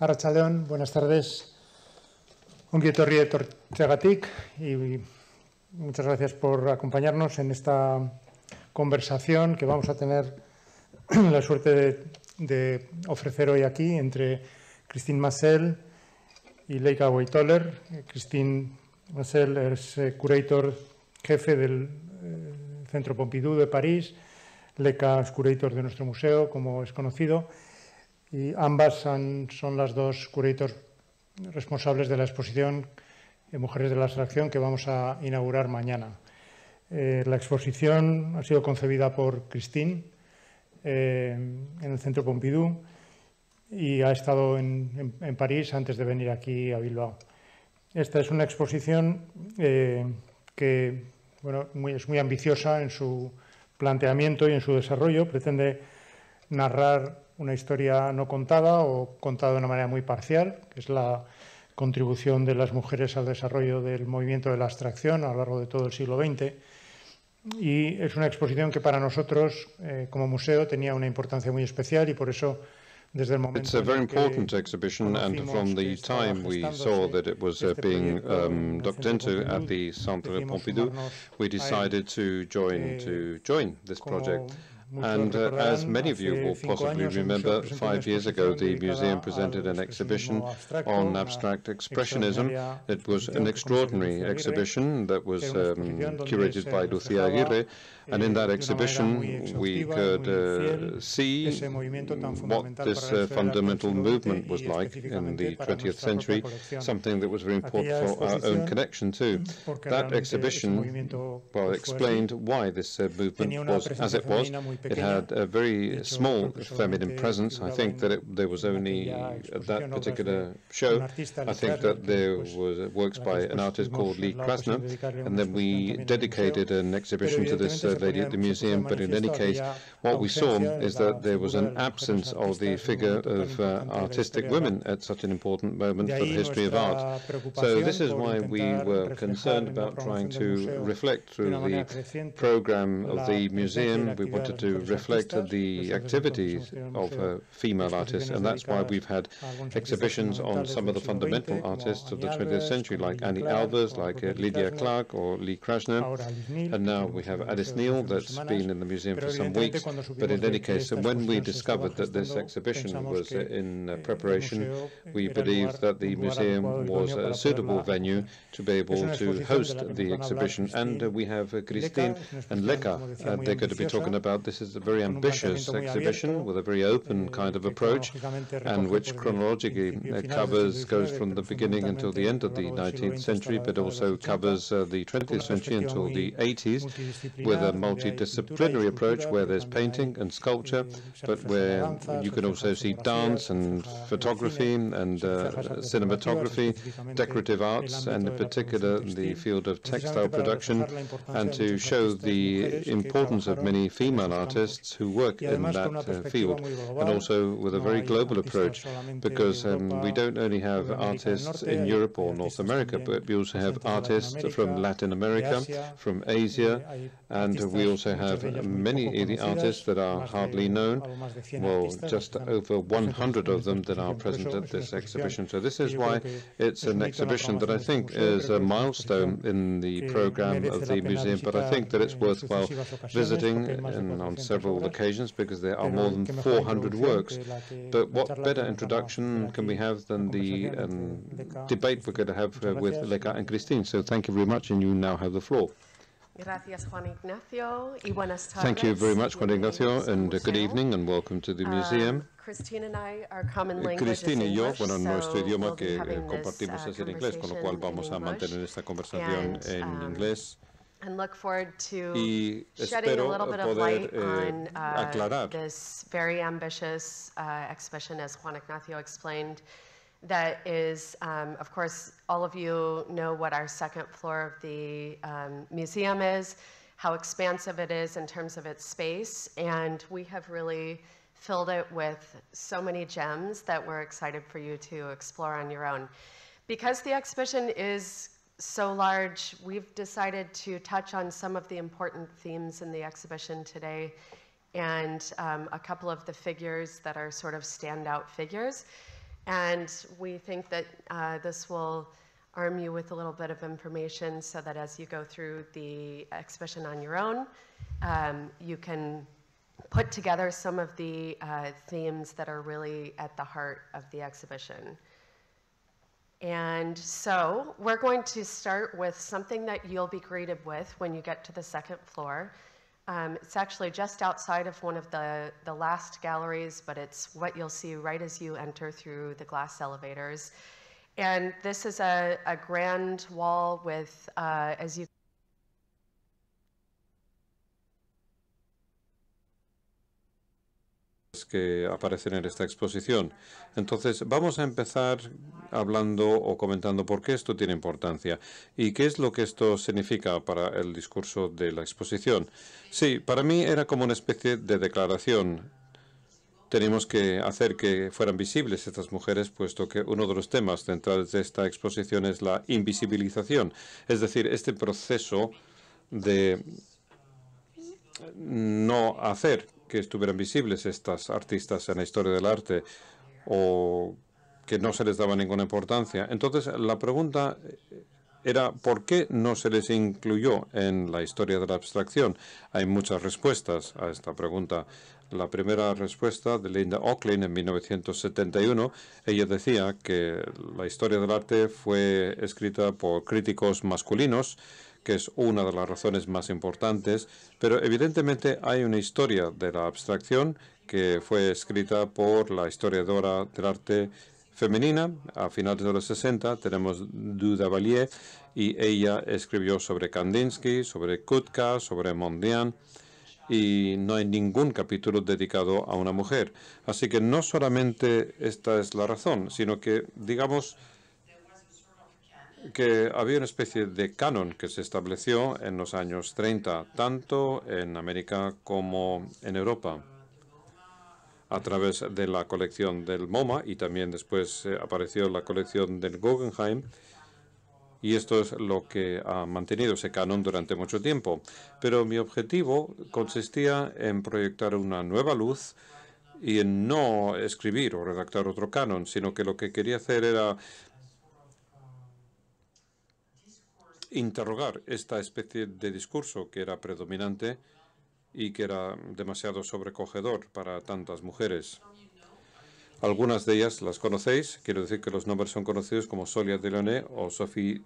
León, buenas tardes. Un ríe de y muchas gracias por acompañarnos en esta conversación que vamos a tener la suerte de, ofrecer hoy aquí entre Christine Massel y Leica Weitoller. Christine Massel es eh, curator jefe del eh, Centro Pompidou de París, Leica es curator de nuestro museo, como es conocido y ambas son las dos curators responsables de la exposición de eh, Mujeres de la Abstracción que vamos a inaugurar mañana. Eh, la exposición ha sido concebida por Christine eh, en el Centro Pompidou y ha estado en, París antes de venir aquí a Bilbao. Esta es una exposición que es muy ambiciosa en su planteamiento y en su desarrollo. Pretende narrar una historia no contada o contada de una manera muy parcial, que es la contribución de las mujeres al desarrollo del movimiento de la abstracción a lo largo de todo el siglo XX. Y es una exposición que para nosotros, eh, como museo, tenía una importancia muy especial y por eso desde It's a very important exhibition, and from the time we saw este that it was uh, este being um, into at the Centre Pompidou, we decided to join to join this project. And uh, as many of you will possibly remember, five years ago the museum presented an exhibition on abstract expressionism. It was an extraordinary exhibition that was um, curated by Lucia Aguirre, and in eh, that exhibition, we could uh, see what this uh, fundamental movement was like in the 20th century, something that was very important for our own connection too. That exhibition, well, explained why this uh, movement was as it was. It had a very small feminine presence. I think that it, there was only at that particular show. I think that there was works by an artist called Lee Krasner, and then we dedicated an exhibition to this uh, at the museum, but in any case, what we saw is that there was an absence of the figure of uh, artistic women at such an important moment for the history of art. So this is why we were concerned about trying to reflect through the program of the museum. We wanted to reflect the activities of uh, female artists, and that's why we've had exhibitions on some of the fundamental artists of the 20th century, like Annie Albers, like uh, Lydia Clark or Lee Krasner, and now we have Alice Neal that's been in the museum for some weeks. But in any case, when we discovered that this exhibition was uh, in uh, eh, preparation, we believed that the museum was a suitable venue to be able to host the exhibition. And uh, we have Christine and Leka they're going to be talking about. This is a very ambitious exhibition with a very open eh, kind of approach and which chronologically covers, goes from the beginning until the end of the 19th century, but also covers uh, the 20th century until the 80s with a multidisciplinary approach where there's painting and sculpture, but where you can also see dance and photography and uh, cinematography, decorative arts, and in particular the field of textile production, and to show the importance of many female artists who work in that uh, field, and also with a very global approach, because um, we don't only have artists in Europe or North America, but we also have artists from Latin America, from Asia, and we also have many of the artists that are hardly known, well, just over 100 of them that are present at this exhibition. So this is why it's an exhibition that I think is a milestone in the program of the museum, but I think that it's worthwhile visiting on several occasions because there are more than 400 works. But what better introduction can we have than the um, debate we're going to have uh, with Leka and Christine? So thank you very much, and you now have the floor. Thank you very much, Juan Ignacio, and uh, good evening and welcome to the um, museum. Uh, Cristina and I, our common eh, language Cristina y yo, bueno, nuestro idioma que eh, compartimos uh, es el inglés, con lo cual vamos a mantener esta conversación en um, inglés. And look forward to y espero a poder light eh, on, uh, aclarar this very ambitious uh, exhibition, as Juan Ignacio explained that is, um, of course, all of you know what our second floor of the um, museum is, how expansive it is in terms of its space, and we have really filled it with so many gems that we're excited for you to explore on your own. Because the exhibition is so large, we've decided to touch on some of the important themes in the exhibition today and um, a couple of the figures that are sort of standout figures. And we think that uh, this will arm you with a little bit of information so that as you go through the exhibition on your own, um, you can put together some of the uh, themes that are really at the heart of the exhibition. And so we're going to start with something that you'll be greeted with when you get to the second floor, um, it's actually just outside of one of the, the last galleries, but it's what you'll see right as you enter through the glass elevators. And this is a, a grand wall with, uh, as you que aparecen en esta exposición. Entonces, vamos a empezar hablando o comentando por qué esto tiene importancia y qué es lo que esto significa para el discurso de la exposición. Sí, para mí era como una especie de declaración tenemos que hacer que fueran visibles estas mujeres, puesto que uno de los temas centrales de esta exposición es la invisibilización, es decir, este proceso de no hacer que estuvieran visibles estas artistas en la historia del arte o que no se les daba ninguna importancia. Entonces, la pregunta era por qué no se les incluyó en la historia de la abstracción. Hay muchas respuestas a esta pregunta. La primera respuesta de Linda Oakland en 1971, ella decía que la historia del arte fue escrita por críticos masculinos que es una de las razones más importantes, pero evidentemente hay una historia de la abstracción que fue escrita por la historiadora del arte femenina a finales de los 60. Tenemos Duda valier y ella escribió sobre Kandinsky, sobre Kutka, sobre Mondrian y no hay ningún capítulo dedicado a una mujer. Así que no solamente esta es la razón, sino que, digamos, que había una especie de canon que se estableció en los años 30, tanto en América como en Europa, a través de la colección del MoMA y también después eh, apareció la colección del Guggenheim. Y esto es lo que ha mantenido ese canon durante mucho tiempo. Pero mi objetivo consistía en proyectar una nueva luz y en no escribir o redactar otro canon, sino que lo que quería hacer era interrogar esta especie de discurso que era predominante y que era demasiado sobrecogedor para tantas mujeres. Algunas de ellas las conocéis, quiero decir que los nombres son conocidos como Solia Leoné o Sophie,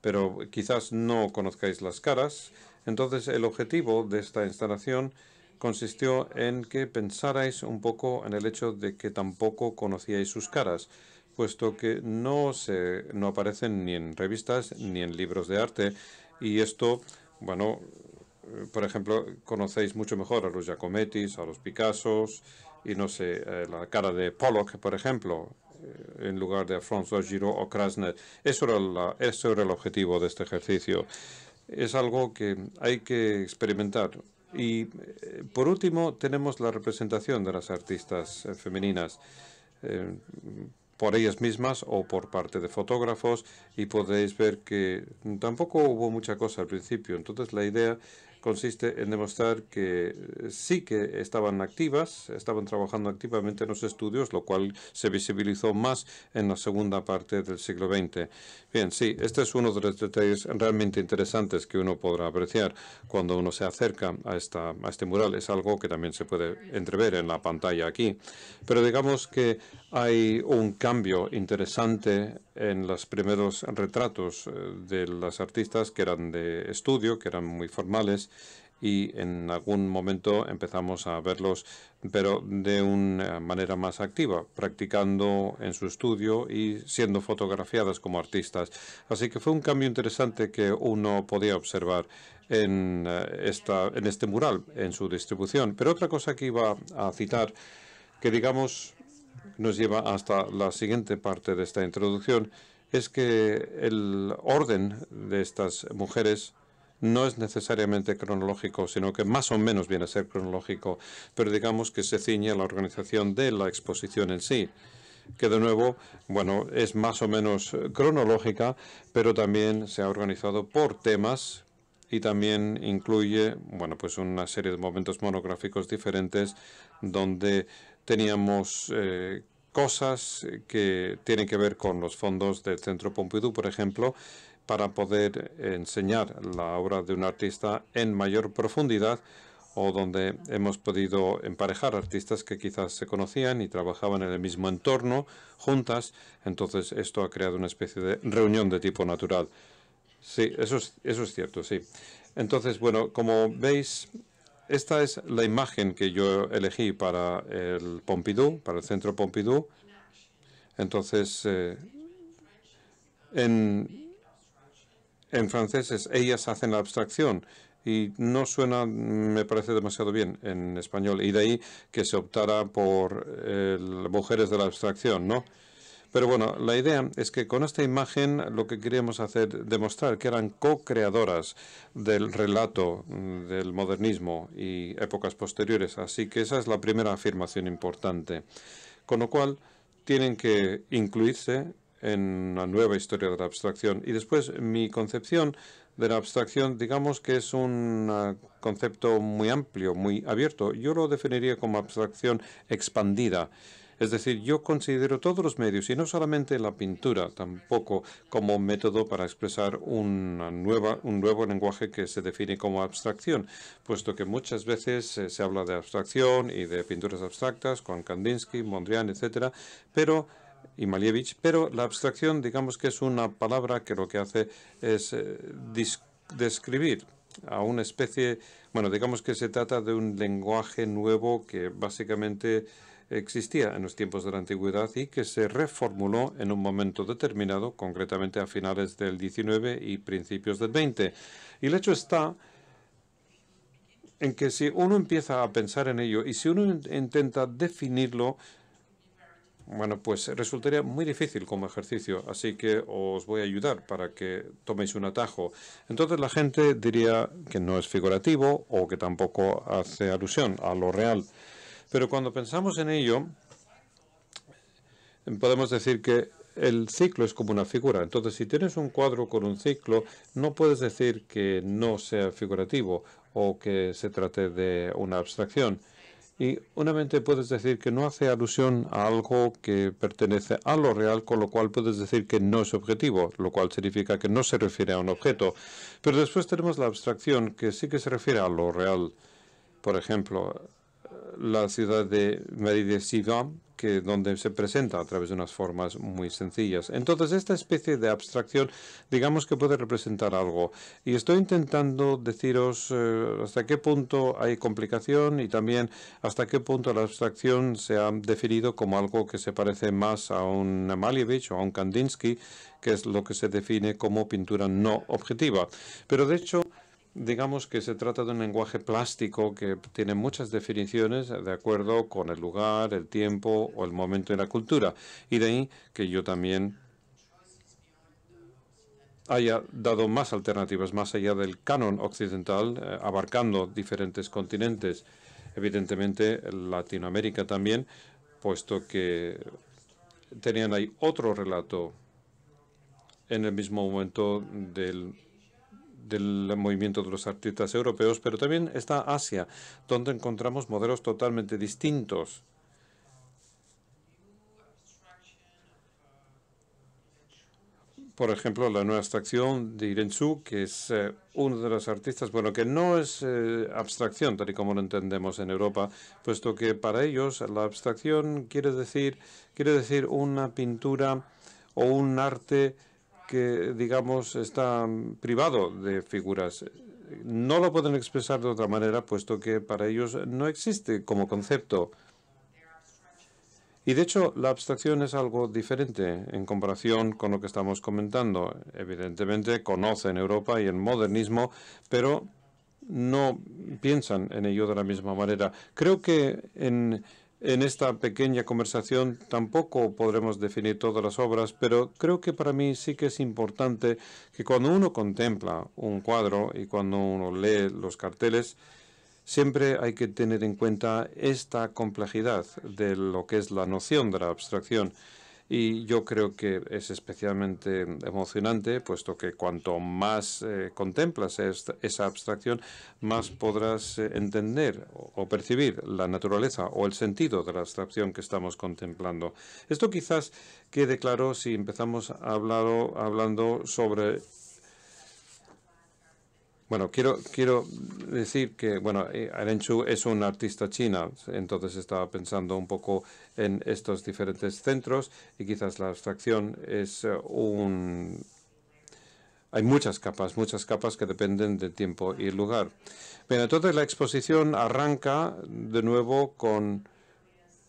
pero quizás no conozcáis las caras. Entonces el objetivo de esta instalación consistió en que pensarais un poco en el hecho de que tampoco conocíais sus caras puesto que no, se, no aparecen ni en revistas ni en libros de arte. Y esto, bueno, eh, por ejemplo, conocéis mucho mejor a los Giacometis, a los Picassos, y no sé, eh, la cara de Pollock, por ejemplo, eh, en lugar de François Giraud o Krasner. Eso era, el objetivo de este ejercicio. Es algo que hay que experimentar. Y por último, tenemos la representación de las artistas femeninas por ellas mismas o por parte de fotógrafos y podéis ver que tampoco hubo mucha cosa al principio. Entonces la idea consiste en demostrar que eh, sí que estaban activas, estaban trabajando activamente en los estudios, lo cual se visibilizó más en la segunda parte del siglo XX. Bien, sí, este es uno de los detalles realmente interesantes que uno podrá apreciar cuando uno se acerca a, a este mural. Es algo que también se puede entrever en la pantalla aquí. Pero digamos que hay un cambio interesante en los primeros retratos eh, de las artistas que eran de estudio, que eran muy formales, y en algún momento empezamos a verlos, pero de una manera más activa, practicando en su estudio y siendo fotografiadas como artistas. Así que fue un cambio interesante que uno podía observar en, eh, esta, en este mural, en su distribución. Pero otra cosa que iba a citar, que digamos nos lleva hasta la siguiente parte de esta introducción, es que el orden de estas mujeres no es necesariamente cronológico, sino que más o menos viene a ser cronológico, pero digamos que se ciñe a la organización de la exposición en sí que de nuevo, bueno, es más o menos eh, cronológica, pero también se ha organizado por temas y también incluye, bueno, pues una serie de momentos monográficos diferentes donde teníamos eh, cosas que tienen que ver con los fondos del Centro Pompidou, por ejemplo, para poder enseñar la obra de un artista en mayor profundidad o donde hemos podido emparejar artistas que quizás se conocían y trabajaban en el mismo entorno juntas. Entonces esto ha creado una especie de reunión de tipo natural. Sí, eso es, eso es cierto, sí. Entonces, bueno, como veis, esta es la imagen que yo elegí para el Pompidou, para el Centro Pompidou. Entonces, eh, en en francés es ellas hacen la abstracción y no suena, mm, me parece, demasiado bien en español. Y de ahí que se optara por eh, mujeres de la abstracción, ¿no? Pero bueno, la idea es que con esta imagen lo que queríamos hacer, demostrar que eran co-creadoras del relato mm, del modernismo y épocas posteriores. Así que esa es la primera afirmación importante. Con lo cual, tienen que incluirse en la nueva historia de la abstracción. Y después mi concepción de la abstracción, digamos que es un ah, concepto muy amplio, muy abierto. Yo lo definiría como abstracción expandida. Es decir, yo considero todos los medios, y no solamente la pintura, tampoco como método para expresar una nueva, un nuevo lenguaje que se define como abstracción, puesto que muchas veces eh, se habla de abstracción y de pinturas abstractas con Kandinsky, Mondrian, etcétera, pero y Malievich, pero la abstracción digamos que es una palabra que lo que hace es eh, describir a una especie, bueno, digamos que se trata de un lenguaje nuevo que básicamente existía en los tiempos de la antigüedad y que se reformuló en un momento determinado, concretamente a finales del 19 y principios del 20. Y el hecho está en que si uno empieza a pensar en ello y si uno intenta definirlo, bueno, pues resultaría muy difícil como ejercicio, así que os voy a ayudar para que toméis un atajo. Entonces la gente diría que no es figurativo o que tampoco hace alusión a lo real. Pero cuando pensamos en ello, podemos decir que el ciclo es como una figura. Entonces, si tienes un cuadro con un ciclo, no puedes decir que no sea figurativo o que se trate de una abstracción. Y una mente puedes decir que no hace alusión a algo que pertenece a lo real, con lo cual puedes decir que no es objetivo, lo cual significa que no se refiere a un objeto. Pero después tenemos la abstracción, que sí que se refiere a lo real. Por ejemplo, la ciudad de Sivan, que donde se presenta a través de unas formas muy sencillas. Entonces, esta especie de abstracción, digamos que puede representar algo. Y estoy intentando deciros eh, hasta qué punto hay complicación y también hasta qué punto la abstracción se ha definido como algo que se parece más a un Malievich o a un Kandinsky, que es lo que se define como pintura no objetiva. Pero, de hecho, Digamos que se trata de un lenguaje plástico que tiene muchas definiciones de acuerdo con el lugar, el tiempo o el momento y la cultura. Y de ahí que yo también haya dado más alternativas más allá del canon occidental, eh, abarcando diferentes continentes, evidentemente Latinoamérica también, puesto que tenían ahí otro relato en el mismo momento del del movimiento de los artistas europeos, pero también está Asia, donde encontramos modelos totalmente distintos. Por ejemplo, la nueva abstracción de Tzu, que es eh, uno de los artistas, bueno, que no es eh, abstracción tal y como lo entendemos en Europa, puesto que para ellos la abstracción quiere decir, quiere decir una pintura o un arte que, digamos, está privado de figuras. No lo pueden expresar de otra manera, puesto que para ellos no existe como concepto. Y de hecho, la abstracción es algo diferente en comparación con lo que estamos comentando. Evidentemente, conocen Europa y el modernismo, pero no piensan en ello de la misma manera. Creo que en en esta pequeña conversación tampoco podremos definir todas las obras, pero creo que para mí sí que es importante que cuando uno contempla un cuadro y cuando uno lee los carteles, siempre hay que tener en cuenta esta complejidad de lo que es la noción de la abstracción y yo creo que es especialmente emocionante, puesto que cuanto más eh, contemplas esa abstracción, más podrás eh, entender o, percibir la naturaleza o el sentido de la abstracción que estamos contemplando. Esto quizás quede claro si empezamos hablando sobre bueno, quiero, quiero decir que, bueno, eh, Arenchu es un artista china, entonces estaba pensando un poco en estos diferentes centros y quizás la abstracción es eh, un... Hay muchas capas, muchas capas que dependen de tiempo y lugar. Bueno, entonces la exposición arranca de nuevo con,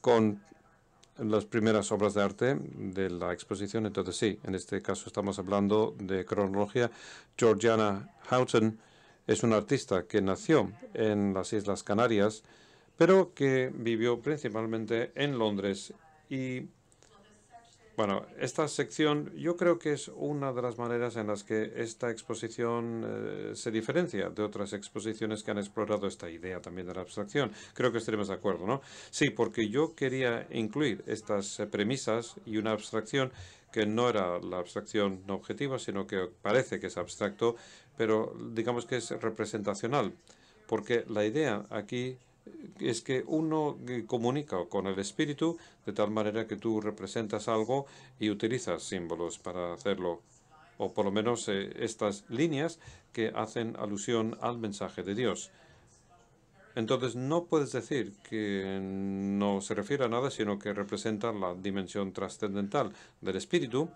con las primeras obras de arte de la exposición. Entonces sí, en este caso estamos hablando de cronología. Georgiana Houghton es un artista que nació en las Islas Canarias, pero que vivió principalmente en Londres. Y bueno, esta sección yo creo que es una de las maneras en las que esta exposición eh, se diferencia de otras exposiciones que han explorado esta idea también de la abstracción. Creo que estaremos de acuerdo, ¿no? Sí, porque yo quería incluir estas eh, premisas y una abstracción que no era la abstracción objetiva, sino que parece que es abstracto, pero digamos que es representacional, porque la idea aquí es que uno eh, comunica con el espíritu de tal manera que tú representas algo y utilizas símbolos para hacerlo, o por lo menos eh, estas líneas que hacen alusión al mensaje de Dios. Entonces no puedes decir que no se refiere a nada, sino que representa la dimensión trascendental del espíritu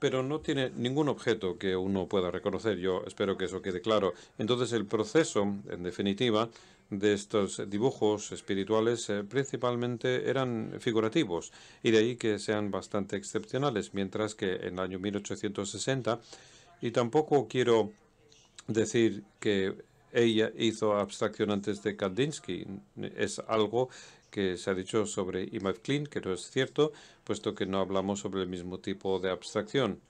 pero no tiene ningún objeto que uno pueda reconocer. Yo espero que eso quede claro. Entonces el proceso, en definitiva, de estos dibujos espirituales eh, principalmente eran figurativos y de ahí que sean bastante excepcionales, mientras que en el año 1860, y tampoco quiero decir que ella hizo abstracción antes de Kandinsky. Es algo que se ha dicho sobre Imad Klein, que no es cierto, puesto que no hablamos sobre el mismo tipo de abstracción.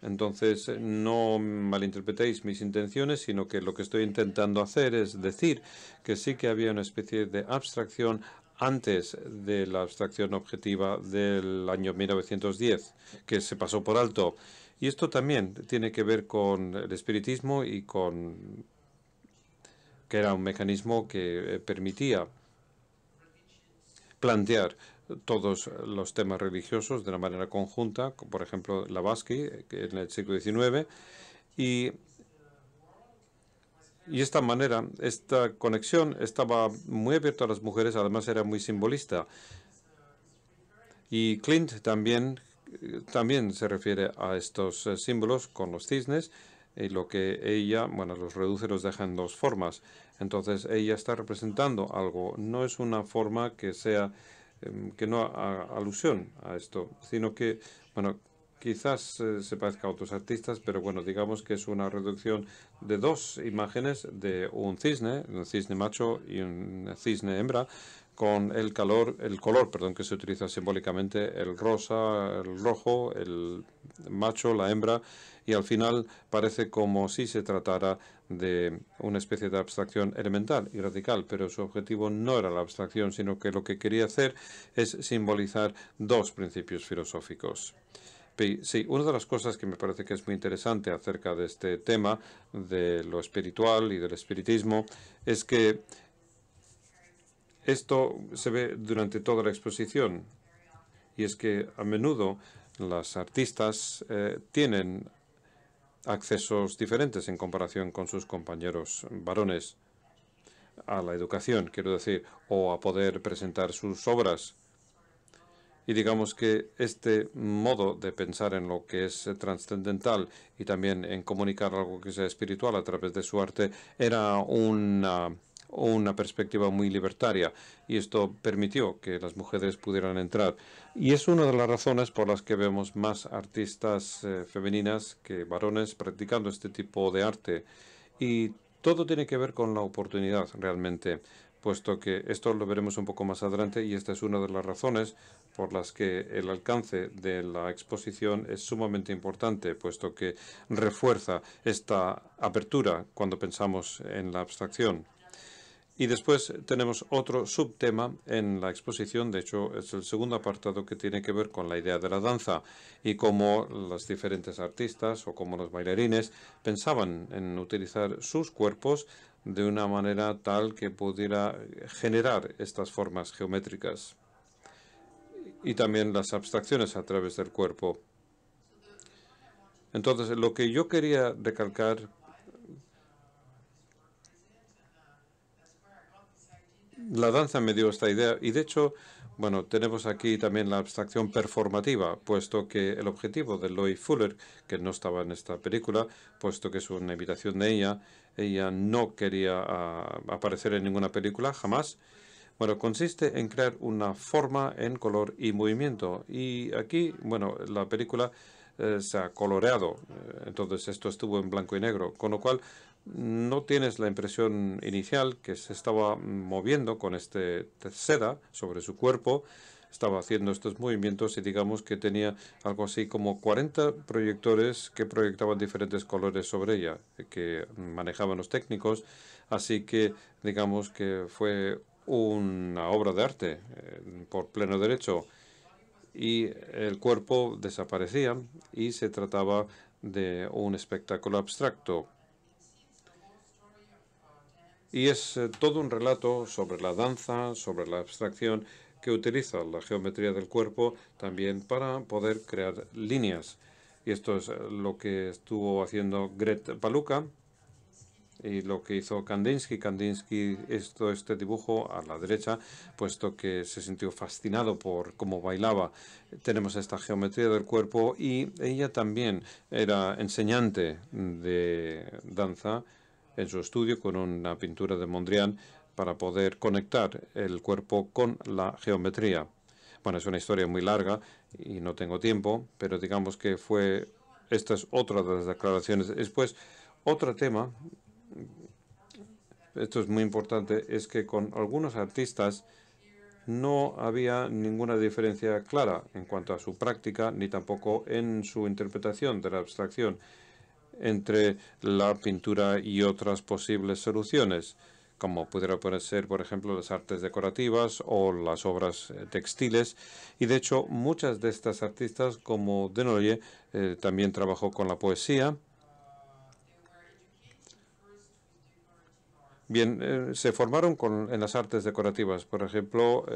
Entonces, no malinterpretéis mis intenciones, sino que lo que estoy intentando hacer es decir que sí que había una especie de abstracción antes de la abstracción objetiva del año 1910, que se pasó por alto. Y esto también tiene que ver con el espiritismo y con que era un mecanismo que eh, permitía plantear todos los temas religiosos de una manera conjunta, por ejemplo, la Lavaski eh, en el siglo XIX, y, y esta manera, esta conexión estaba muy abierta a las mujeres, además era muy simbolista. Y Clint también, eh, también se refiere a estos símbolos con los cisnes, y lo que ella, bueno, los reduce, los deja en dos formas. Entonces ella está representando algo, no es una forma que sea, em, que no alusión a esto, sino que, bueno, quizás eh, se parezca a otros artistas, pero bueno, digamos que es una reducción de dos imágenes de un cisne, un cisne macho y un cisne hembra, con el calor, el color, perdón, que se utiliza simbólicamente, el rosa, el rojo, el macho, la hembra y al final parece como si se tratara de una especie de abstracción elemental y radical, pero su objetivo no era la abstracción, sino que lo que quería hacer es simbolizar dos principios filosóficos. Sí, una de las cosas que me parece que es muy interesante acerca de este tema, de lo espiritual y del espiritismo, es que esto se ve durante toda la exposición. Y es que a menudo las artistas eh, tienen accesos diferentes en comparación con sus compañeros varones a la educación, quiero decir, o a poder presentar sus obras. Y digamos que este modo de pensar en lo que es trascendental y también en comunicar algo que sea espiritual a través de su arte era una una perspectiva muy libertaria y esto permitió que las mujeres pudieran entrar. Y es una de las razones por las que vemos más artistas eh, femeninas que varones practicando este tipo de arte. Y todo tiene que ver con la oportunidad realmente, puesto que esto lo veremos un poco más adelante y esta es una de las razones por las que el alcance de la exposición es sumamente importante, puesto que refuerza esta apertura cuando pensamos en la abstracción. Y después tenemos otro subtema en la exposición, de hecho es el segundo apartado que tiene que ver con la idea de la danza y cómo los diferentes artistas o cómo los bailarines pensaban en utilizar sus cuerpos de una manera tal que pudiera generar estas formas geométricas y también las abstracciones a través del cuerpo. Entonces, lo que yo quería recalcar La danza me dio esta idea y de hecho, bueno, tenemos aquí también la abstracción performativa, puesto que el objetivo de Loy Fuller, que no estaba en esta película, puesto que es una invitación de ella, ella no quería ah, aparecer en ninguna película, jamás. Bueno, consiste en crear una forma en color y movimiento. Y aquí, bueno, la película eh, se ha coloreado. Eh, entonces esto estuvo en blanco y negro, con lo cual no tienes la impresión inicial que se estaba moviendo con este seda sobre su cuerpo, estaba haciendo estos movimientos y digamos que tenía algo así como 40 proyectores que proyectaban diferentes colores sobre ella, que manejaban los técnicos, así que digamos que fue una obra de arte eh, por pleno derecho y el cuerpo desaparecía y se trataba de un espectáculo abstracto y es eh, todo un relato sobre la danza, sobre la abstracción, que utiliza la geometría del cuerpo también para poder crear líneas. Y esto es eh, lo que estuvo haciendo Gret Paluca y lo que hizo Kandinsky. Kandinsky hizo este dibujo a la derecha, puesto que se sintió fascinado por cómo bailaba. Tenemos esta geometría del cuerpo y ella también era enseñante de danza en su estudio con una pintura de Mondrian para poder conectar el cuerpo con la geometría. Bueno, es una historia muy larga y no tengo tiempo, pero digamos que fue, esta es otra de las declaraciones. Después, otro tema, esto es muy importante, es que con algunos artistas no había ninguna diferencia clara en cuanto a su práctica ni tampoco en su interpretación de la abstracción entre la pintura y otras posibles soluciones, como pudiera ser, por ejemplo, las artes decorativas o las obras eh, textiles. Y de hecho, muchas de estas artistas, como Denoye, eh, también trabajó con la poesía. Bien, eh, se formaron en las artes decorativas. Por ejemplo,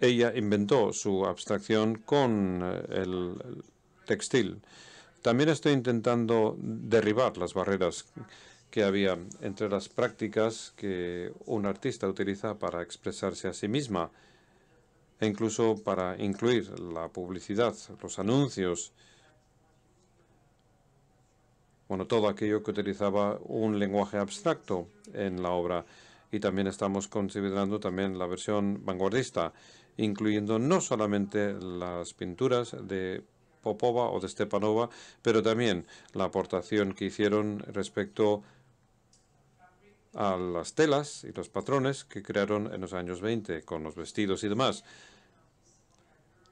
ella inventó su abstracción con el textil. También estoy intentando derribar las barreras que había entre las prácticas que un artista utiliza para expresarse a sí misma e incluso para incluir la publicidad, los anuncios, bueno, todo aquello que utilizaba un lenguaje abstracto en la obra. Y también estamos considerando también la versión vanguardista, incluyendo no solamente las pinturas de Popova o de Stepanova, pero también la aportación que hicieron respecto a las telas y los patrones que crearon en los años 20 con los vestidos y demás.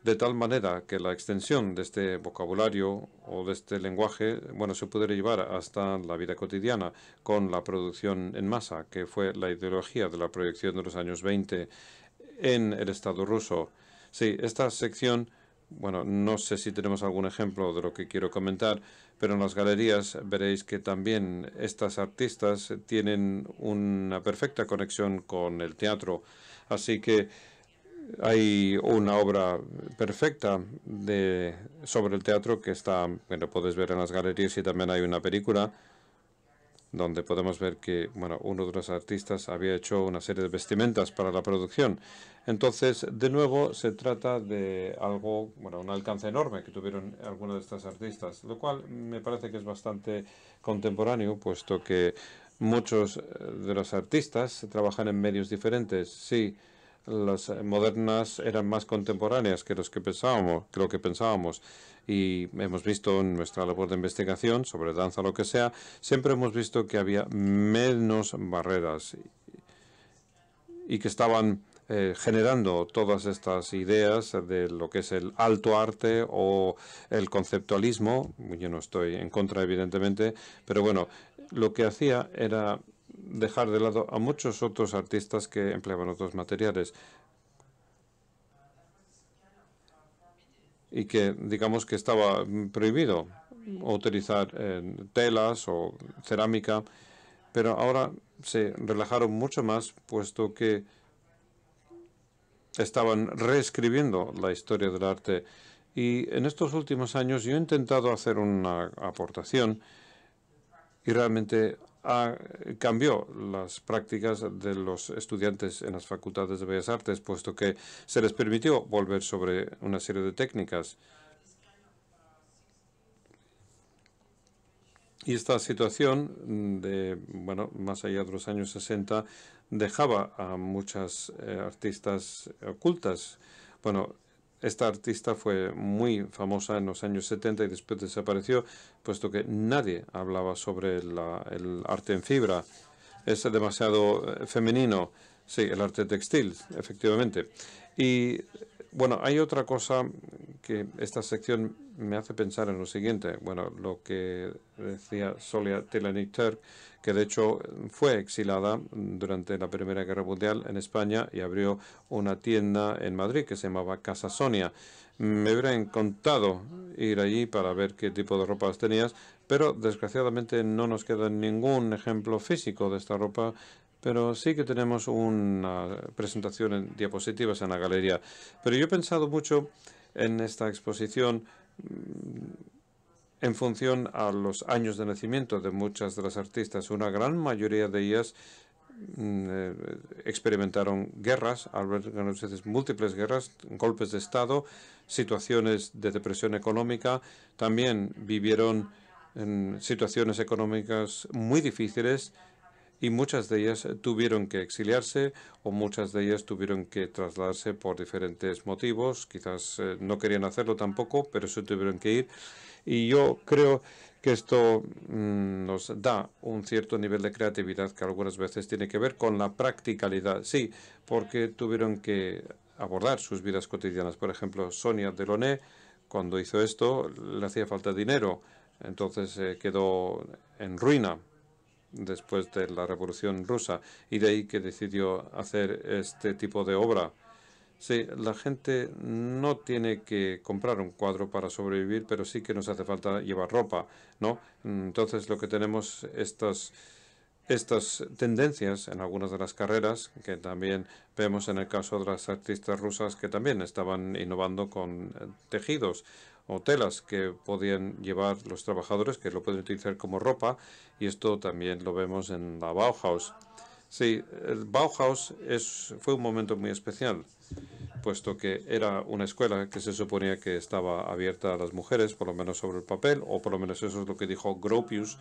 De tal manera que la extensión de este vocabulario o de este lenguaje, bueno, se pudiera llevar hasta la vida cotidiana con la producción en masa, que fue la ideología de la proyección de los años 20 en el Estado ruso. Sí, esta sección bueno, no sé si tenemos algún ejemplo de lo que quiero comentar, pero en las galerías veréis que también estas artistas tienen una perfecta conexión con el teatro. Así que hay una obra perfecta sobre el teatro que está, bueno, puedes ver en las galerías y también hay una película donde podemos ver que bueno, uno de los artistas había hecho una serie de vestimentas para la producción. Entonces, de nuevo, se trata de algo, bueno, un alcance enorme que tuvieron algunos de estos artistas, lo cual me parece que es bastante contemporáneo, puesto que muchos eh, de los artistas trabajan en medios diferentes. Sí, las eh, modernas eran más contemporáneas que los que pensábamos, que lo que pensábamos. Y hemos visto en nuestra labor de investigación sobre danza, lo que sea, siempre hemos visto que había menos barreras y, que estaban eh, generando todas estas ideas de lo que es el alto arte o el conceptualismo. Yo no estoy en contra, evidentemente, pero bueno, lo que hacía era dejar de lado a muchos otros artistas que empleaban otros materiales y que digamos que estaba prohibido utilizar eh, telas o cerámica, pero ahora se relajaron mucho más puesto que estaban reescribiendo la historia del arte. Y en estos últimos años yo he intentado hacer una aportación y realmente cambió las prácticas de los estudiantes en las facultades de Bellas Artes, puesto que se les permitió volver sobre una serie de técnicas. Y esta situación, de, bueno, más allá de los años 60, dejaba a muchas eh, artistas ocultas. Bueno, esta artista fue muy famosa en los años 70 y después desapareció, puesto que nadie hablaba sobre el arte en fibra. Es demasiado eh, femenino. Sí, el arte textil, efectivamente. Y bueno, hay otra cosa que esta sección me hace pensar en lo siguiente. Bueno, lo que decía Solia tilani Turk, que de hecho fue exilada durante la Primera Guerra Mundial en España y abrió una tienda en Madrid que se llamaba Casa Sonia. Me hubiera encantado ir allí para ver qué tipo de ropas tenías, pero desgraciadamente no nos queda ningún ejemplo físico de esta ropa pero sí que tenemos una presentación en diapositivas en la galería. Pero yo he pensado mucho en esta exposición mm, en función a los años de nacimiento de muchas de las artistas. Una gran mayoría de ellas mm, eh, experimentaron guerras, múltiples guerras, golpes de Estado, situaciones de depresión económica, también vivieron en situaciones económicas muy difíciles, y muchas de ellas tuvieron que exiliarse o muchas de ellas tuvieron que trasladarse por diferentes motivos. Quizás eh, no querían hacerlo tampoco, pero se tuvieron que ir. Y yo creo que esto mm, nos da un cierto nivel de creatividad que algunas veces tiene que ver con la practicalidad. Sí, porque tuvieron que abordar sus vidas cotidianas. Por ejemplo, Sonia Delaunay, cuando hizo esto, le hacía falta dinero. Entonces eh, quedó en ruina después de la Revolución Rusa y de ahí que decidió hacer este tipo de obra. Sí, la gente no tiene que comprar un cuadro para sobrevivir, pero sí que nos hace falta llevar ropa, ¿no? Entonces lo que tenemos estas estas tendencias en algunas de las carreras que también vemos en el caso de las artistas rusas que también estaban innovando con eh, tejidos o telas que podían llevar los trabajadores, que lo pueden utilizar como ropa, y esto también lo vemos en la Bauhaus. Sí, el Bauhaus es, fue un momento muy especial, puesto que era una escuela que se suponía que estaba abierta a las mujeres, por lo menos sobre el papel, o por lo menos eso es lo que dijo Gropius,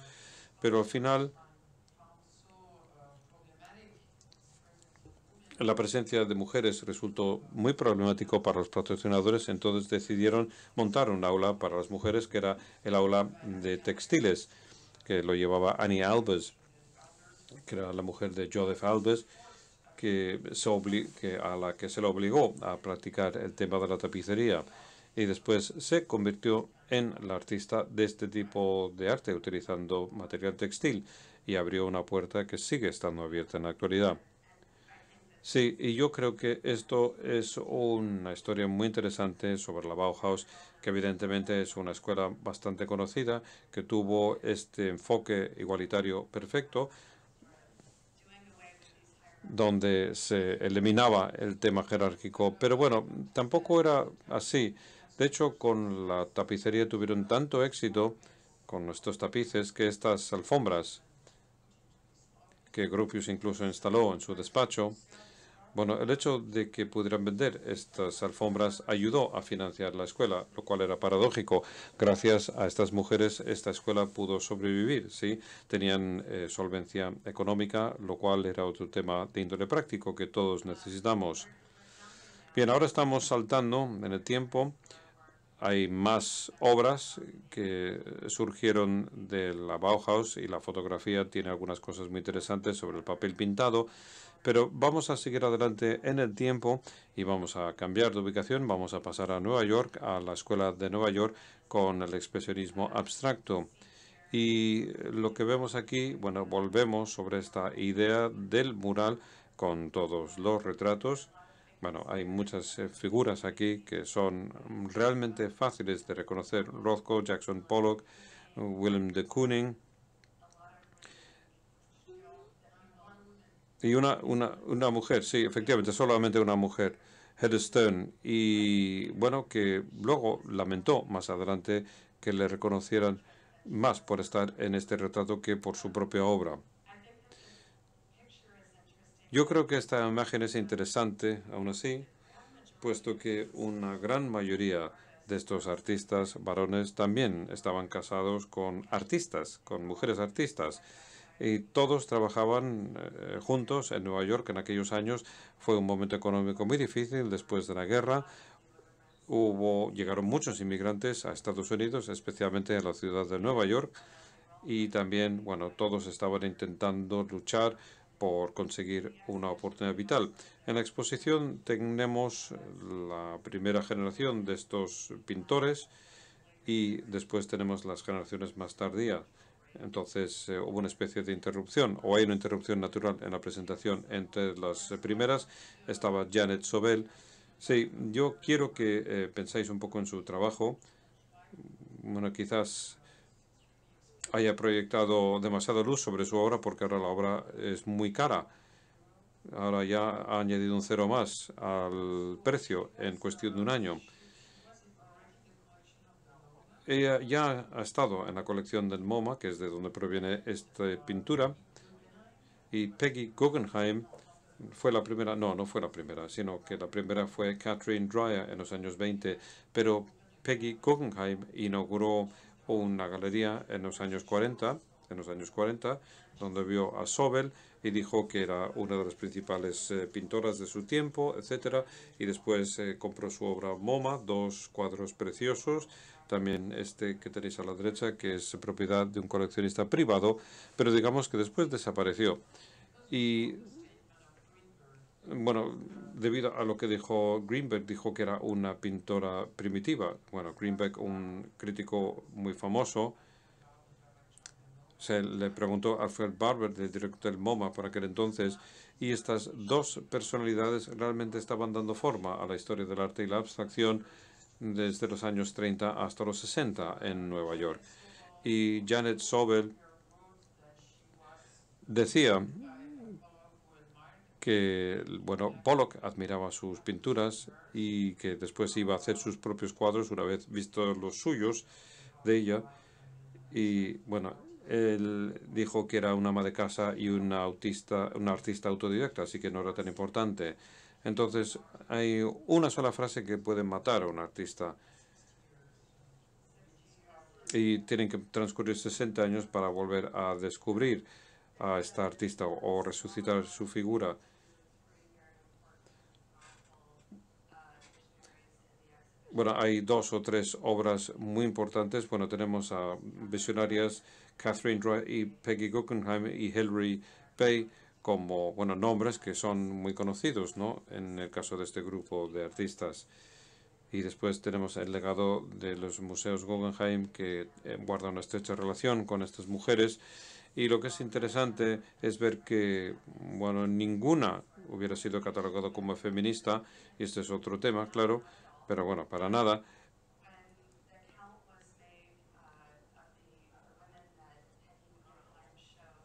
pero al final la presencia de mujeres resultó muy problemático para los proteccionadores, entonces decidieron montar un aula para las mujeres, que era el aula de textiles, que lo llevaba Annie Alves, que era la mujer de Joseph Alves, que, se a la que se le obligó a practicar el tema de la tapicería y después se convirtió en la artista de este tipo de arte utilizando material textil y abrió una puerta que sigue estando abierta en la actualidad. Sí, y yo creo que esto es una historia muy interesante sobre la Bauhaus, que evidentemente es una escuela bastante conocida, que tuvo este enfoque igualitario perfecto, donde se eliminaba el tema jerárquico. Pero bueno, tampoco era así. De hecho, con la tapicería tuvieron tanto éxito con nuestros tapices que estas alfombras que Grupius incluso instaló en su despacho bueno, el hecho de que pudieran vender estas alfombras ayudó a financiar la escuela, lo cual era paradójico. Gracias a estas mujeres, esta escuela pudo sobrevivir, ¿sí? Tenían eh, solvencia económica, lo cual era otro tema de índole práctico que todos necesitamos. Bien, ahora estamos saltando en el tiempo. Hay más obras que surgieron de la Bauhaus y la fotografía tiene algunas cosas muy interesantes sobre el papel pintado. Pero vamos a seguir adelante en el tiempo y vamos a cambiar de ubicación. Vamos a pasar a Nueva York, a la Escuela de Nueva York con el expresionismo abstracto. Y lo que vemos aquí, bueno, volvemos sobre esta idea del mural con todos los retratos. Bueno, hay muchas eh, figuras aquí que son realmente fáciles de reconocer. Rothko, Jackson Pollock, Willem de Kooning, Y una, una, una mujer, sí, efectivamente, solamente una mujer, Stern, Y bueno, que luego lamentó más adelante que le reconocieran más por estar en este retrato que por su propia obra. Yo creo que esta imagen es interesante, aún así, puesto que una gran mayoría de estos artistas varones también estaban casados con artistas, con mujeres artistas y todos trabajaban eh, eh, juntos en Nueva York en aquellos años. Fue un momento económico muy difícil después de la guerra. Hubo, llegaron muchos inmigrantes a Estados Unidos, especialmente a la ciudad de Nueva York. Y también, bueno, todos estaban intentando luchar por conseguir una oportunidad vital. En la exposición tenemos la primera generación de estos pintores y después tenemos las generaciones más tardías. Entonces eh, hubo una especie de interrupción, o hay una interrupción natural en la presentación. Entre las eh, primeras estaba Janet Sobel. Sí, yo quiero que eh, pensáis un poco en su trabajo. Bueno, quizás haya proyectado demasiada luz sobre su obra porque ahora la obra es muy cara. Ahora ya ha añadido un cero más al precio en cuestión de un año. Ella ya ha estado en la colección del MoMA, que es de donde proviene esta pintura, y Peggy Guggenheim fue la primera, no, no fue la primera, sino que la primera fue Catherine Dreyer en los años 20, pero Peggy Guggenheim inauguró una galería en los años 40, en los años 40, donde vio a Sobel y dijo que era una de las principales eh, pintoras de su tiempo, etc. Y después eh, compró su obra MoMA, dos cuadros preciosos, también este que tenéis a la derecha, que es propiedad de un coleccionista privado, pero digamos que después desapareció. Y bueno, debido a lo que dijo Greenberg, dijo que era una pintora primitiva. Bueno, Greenberg, un crítico muy famoso, se le preguntó a Alfred Barber, del director del MoMA por aquel entonces, y estas dos personalidades realmente estaban dando forma a la historia del arte y la abstracción desde los años 30 hasta los 60 en Nueva York. Y Janet Sobel decía que, bueno, Pollock admiraba sus pinturas y que después iba a hacer sus propios cuadros una vez visto los suyos de ella. Y, bueno, él dijo que era una ama de casa y una, autista, una artista autodidacta, así que no era tan importante. Entonces, hay una sola frase que puede matar a un artista y tienen que transcurrir 60 años para volver a descubrir a esta artista o, resucitar su figura. Bueno, hay dos o tres obras muy importantes. Bueno, tenemos a visionarias Catherine Dry y Peggy Guggenheim y Hilary Pay como bueno, nombres que son muy conocidos ¿no? en el caso de este grupo de artistas. Y después tenemos el legado de los museos Guggenheim que eh, guarda una estrecha relación con estas mujeres. Y lo que es interesante es ver que, bueno, ninguna hubiera sido catalogada como feminista, y este es otro tema, claro, pero bueno, para nada.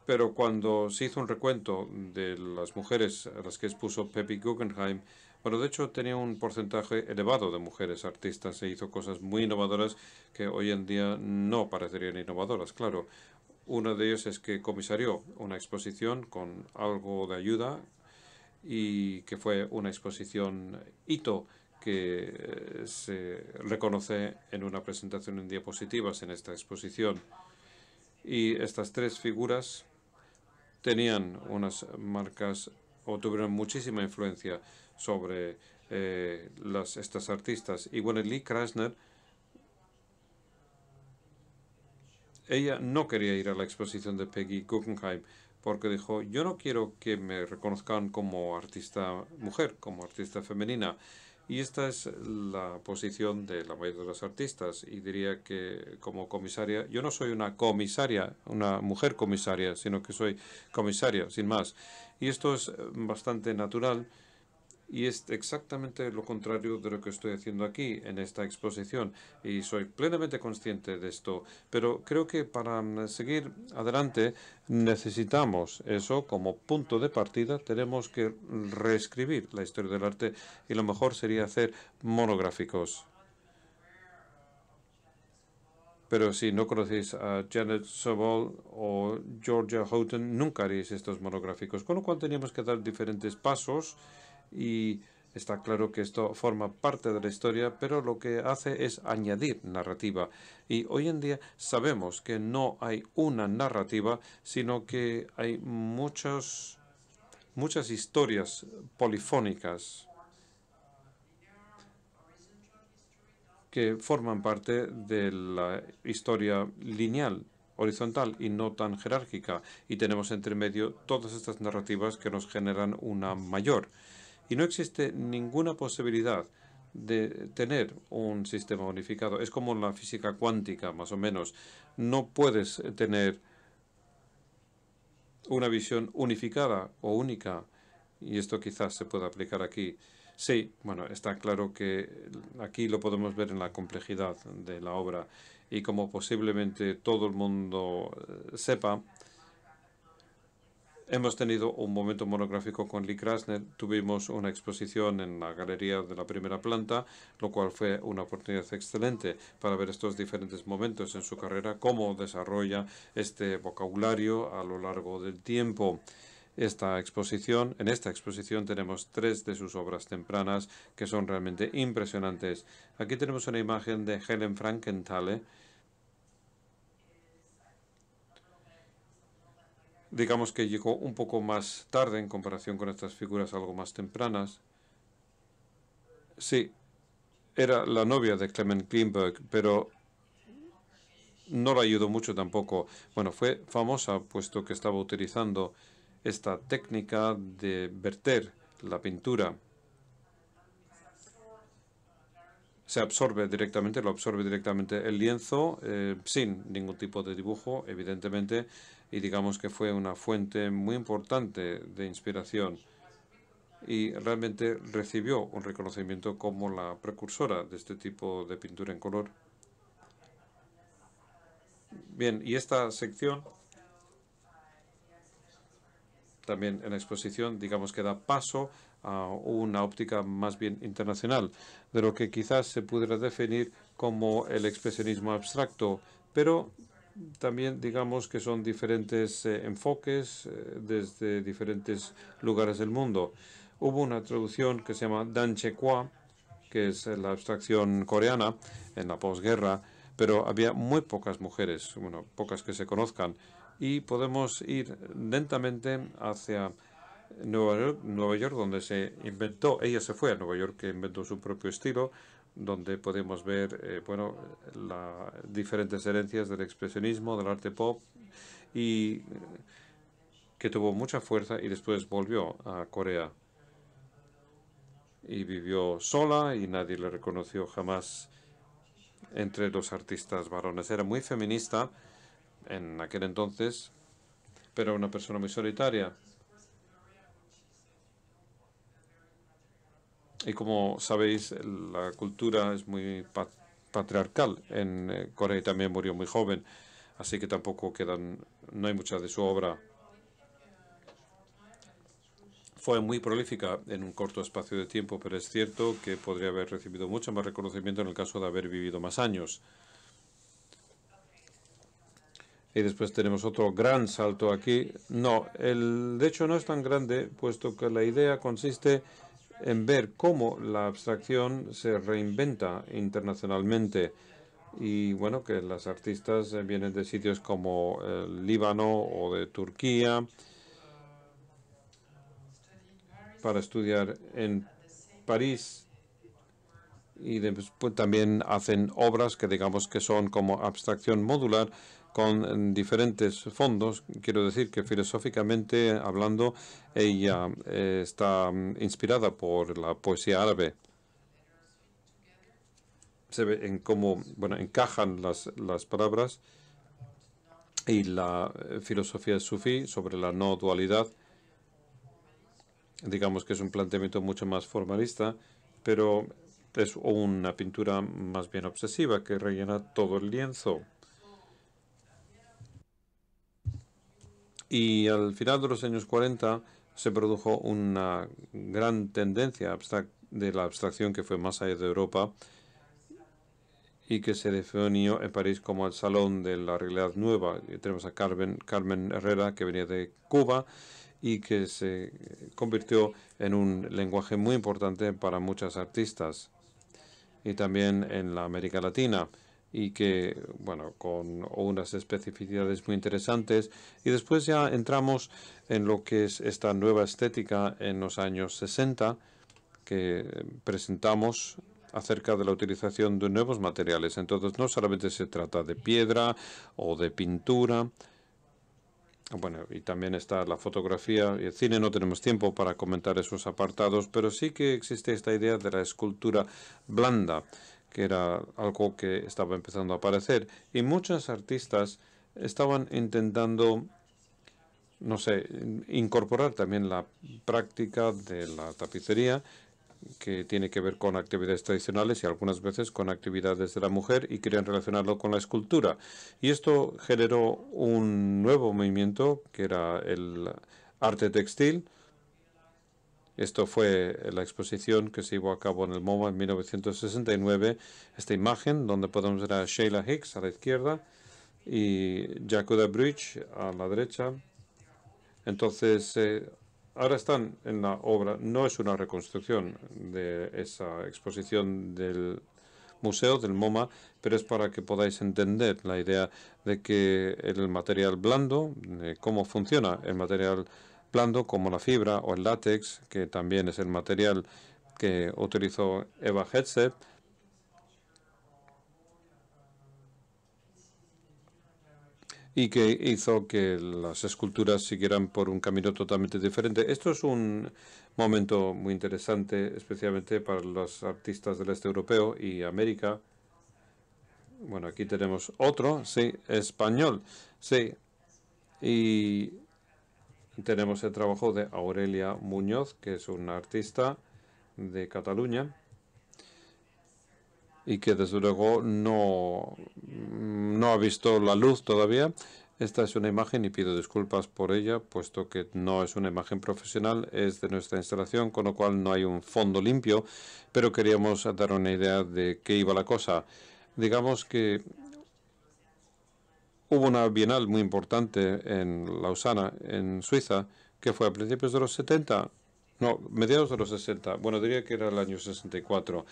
Pero cuando se hizo un recuento de las mujeres a las que expuso Pepe Guggenheim, bueno, de hecho tenía un porcentaje elevado de mujeres artistas e hizo cosas muy innovadoras que hoy en día no parecerían innovadoras, claro. Una de ellas es que comisarió una exposición con algo de ayuda y que fue una exposición hito que eh, se reconoce en una presentación en diapositivas en esta exposición. Y estas tres figuras tenían unas marcas o tuvieron muchísima influencia sobre eh, las, estas artistas. Y bueno, Lee Krasner, ella no quería ir a la exposición de Peggy Guggenheim porque dijo, yo no quiero que me reconozcan como artista mujer, como artista femenina. Y esta es la posición de la mayoría de los artistas. Y diría que como comisaria, yo no soy una comisaria, una mujer comisaria, sino que soy comisaria, sin más. Y esto es eh, bastante natural y es exactamente lo contrario de lo que estoy haciendo aquí en esta exposición y soy plenamente consciente de esto, pero creo que para mm, seguir adelante necesitamos eso como punto de partida, tenemos que reescribir la historia del arte y lo mejor sería hacer monográficos. Pero si no conocéis a Janet Sobol o Georgia Houghton, nunca haréis estos monográficos. Con lo cual teníamos que dar diferentes pasos y Está claro que esto forma parte de la historia, pero lo que hace es añadir narrativa. Y hoy en día sabemos que no hay una narrativa, sino que hay muchos, muchas historias polifónicas que forman parte de la historia lineal horizontal y no tan jerárquica y tenemos entre medio todas estas narrativas que nos generan una mayor y no existe ninguna posibilidad de tener un sistema unificado. Es como la física cuántica, más o menos. No puedes tener una visión unificada o única. Y esto quizás se pueda aplicar aquí. Sí, bueno, está claro que aquí lo podemos ver en la complejidad de la obra. Y como posiblemente todo el mundo eh, sepa, Hemos tenido un momento monográfico con Lee Krasner, tuvimos una exposición en la galería de la primera planta, lo cual fue una oportunidad excelente para ver estos diferentes momentos en su carrera, cómo desarrolla este vocabulario a lo largo del tiempo. Esta exposición, en esta exposición tenemos tres de sus obras tempranas que son realmente impresionantes. Aquí tenemos una imagen de Helen Frankenthaler, digamos que llegó un poco más tarde en comparación con estas figuras algo más tempranas. Sí, era la novia de Clement Greenberg, pero no la ayudó mucho tampoco. Bueno, fue famosa puesto que estaba utilizando esta técnica de verter la pintura. Se absorbe directamente, lo absorbe directamente el lienzo, eh, sin ningún tipo de dibujo, evidentemente, y digamos que fue una fuente muy importante de inspiración y realmente recibió un reconocimiento como la precursora de este tipo de pintura en color. Bien, y esta sección también en la exposición, digamos que da paso a una óptica más bien internacional, de lo que quizás se pudiera definir como el expresionismo abstracto, pero también digamos que son diferentes eh, enfoques eh, desde diferentes lugares del mundo. Hubo una traducción que se llama Kwa, que es la abstracción coreana en la posguerra, pero había muy pocas mujeres, bueno, pocas que se conozcan, y podemos ir lentamente hacia Nueva York, Nueva York donde se inventó, ella se fue a Nueva York que inventó su propio estilo, donde podemos ver eh, bueno, las diferentes herencias del expresionismo, del arte pop, y eh, que tuvo mucha fuerza y después volvió a Corea. Y vivió sola y nadie le reconoció jamás entre los artistas varones. Era muy feminista en aquel entonces, pero una persona muy solitaria. Y como sabéis, la cultura es muy patriarcal. En eh, Corea y también murió muy joven, así que tampoco quedan, no hay mucha de su obra. Fue muy prolífica en un corto espacio de tiempo, pero es cierto que podría haber recibido mucho más reconocimiento en el caso de haber vivido más años. Y después tenemos otro gran salto aquí. No, el de hecho no es tan grande, puesto que la idea consiste en ver cómo la abstracción se reinventa internacionalmente y bueno, que las artistas eh, vienen de sitios como el eh, Líbano o de Turquía para estudiar en París y después también hacen obras que digamos que son como abstracción modular con diferentes fondos. Quiero decir que filosóficamente hablando, ella eh, está mm, inspirada por la poesía árabe. Se ve en cómo encajan las, las palabras y la eh, filosofía sufí sobre la no dualidad. Digamos que es un planteamiento mucho más formalista, pero es una pintura más bien obsesiva que rellena todo el lienzo. Y al final de los años 40 se produjo una gran tendencia de la abstracción que fue más allá de Europa y que se definió en París como el Salón de la Realidad Nueva. tenemos a Carmen, Carmen Herrera, que venía de Cuba y que se convirtió en un lenguaje muy importante para muchas artistas y también en la América Latina y que, bueno, con unas especificidades muy interesantes. Y después ya entramos en lo que es esta nueva estética en los años 60 que presentamos acerca de la utilización de nuevos materiales. Entonces, no solamente se trata de piedra o de pintura, bueno, y también está la fotografía y el cine. No tenemos tiempo para comentar esos apartados, pero sí que existe esta idea de la escultura blanda, que era algo que estaba empezando a aparecer. Y muchos artistas estaban intentando, no sé, incorporar también la práctica de la tapicería que tiene que ver con actividades tradicionales y algunas veces con actividades de la mujer y querían relacionarlo con la escultura. Y esto generó un nuevo movimiento que era el arte textil, esto fue la exposición que se llevó a cabo en el MoMA en 1969. Esta imagen, donde podemos ver a Sheila Hicks a la izquierda y Jacoda Bridge a la derecha. Entonces, eh, ahora están en la obra. No es una reconstrucción de esa exposición del museo, del MoMA, pero es para que podáis entender la idea de que el material blando, cómo funciona el material blando, como la fibra o el látex, que también es el material que utilizó Eva Hetze. y que hizo que las esculturas siguieran por un camino totalmente diferente. Esto es un momento muy interesante, especialmente para los artistas del este europeo y América. Bueno, aquí tenemos otro, sí, español, sí. Y tenemos el trabajo de Aurelia Muñoz, que es una artista de Cataluña y que desde luego no, no ha visto la luz todavía. Esta es una imagen y pido disculpas por ella, puesto que no es una imagen profesional, es de nuestra instalación, con lo cual no hay un fondo limpio, pero queríamos dar una idea de qué iba la cosa. Digamos que Hubo una bienal muy importante en Lausana, en Suiza, que fue a principios de los 70, no, mediados de los 60, bueno, diría que era el año 64.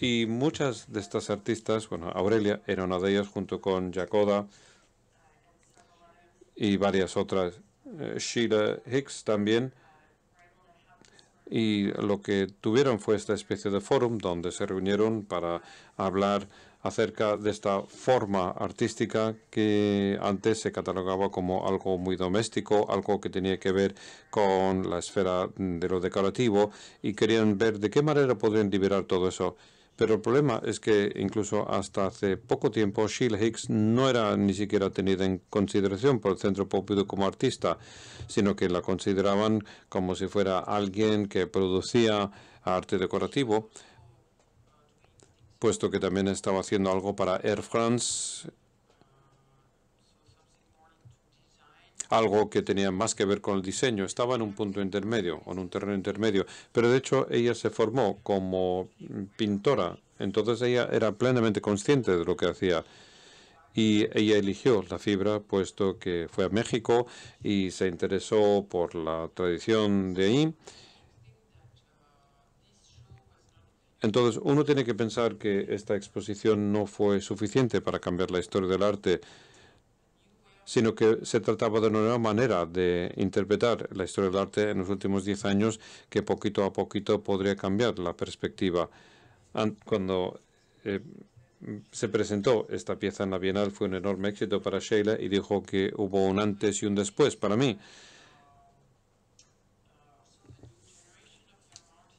Y muchas de estas artistas, bueno, Aurelia era una de ellas junto con Jacoda y varias otras, eh, Sheila Hicks también, y lo que tuvieron fue esta especie de fórum donde se reunieron para hablar acerca de esta forma artística que antes se catalogaba como algo muy doméstico, algo que tenía que ver con la esfera de lo decorativo y querían ver de qué manera podrían liberar todo eso. Pero el problema es que incluso hasta hace poco tiempo Sheila Hicks no era ni siquiera tenida en consideración por el Centro Público como artista, sino que la consideraban como si fuera alguien que producía arte decorativo puesto que también estaba haciendo algo para Air France, algo que tenía más que ver con el diseño, estaba en un punto intermedio, en un terreno intermedio, pero de hecho ella se formó como pintora, entonces ella era plenamente consciente de lo que hacía y ella eligió la fibra puesto que fue a México y se interesó por la tradición de ahí Entonces, uno tiene que pensar que esta exposición no fue suficiente para cambiar la historia del arte, sino que se trataba de una nueva manera de interpretar la historia del arte en los últimos 10 años que poquito a poquito podría cambiar la perspectiva. Cuando eh, se presentó esta pieza en la Bienal fue un enorme éxito para Sheila y dijo que hubo un antes y un después para mí.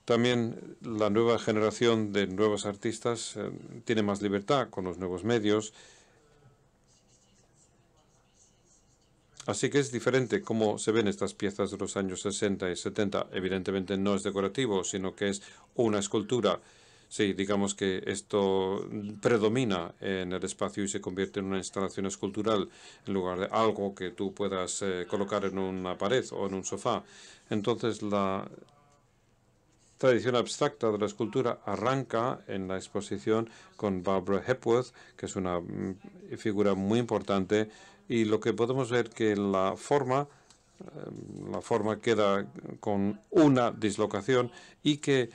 También la nueva generación de nuevos artistas eh, tiene más libertad con los nuevos medios. Así que es diferente cómo se ven estas piezas de los años 60 y 70. Evidentemente no es decorativo, sino que es una escultura. Sí, digamos que esto predomina en el espacio y se convierte en una instalación escultural en lugar de algo que tú puedas eh, colocar en una pared o en un sofá. Entonces la tradición abstracta de la escultura arranca en la exposición con Barbara Hepworth, que es una mm, figura muy importante, y lo que podemos ver que la forma eh, la forma queda con una dislocación y que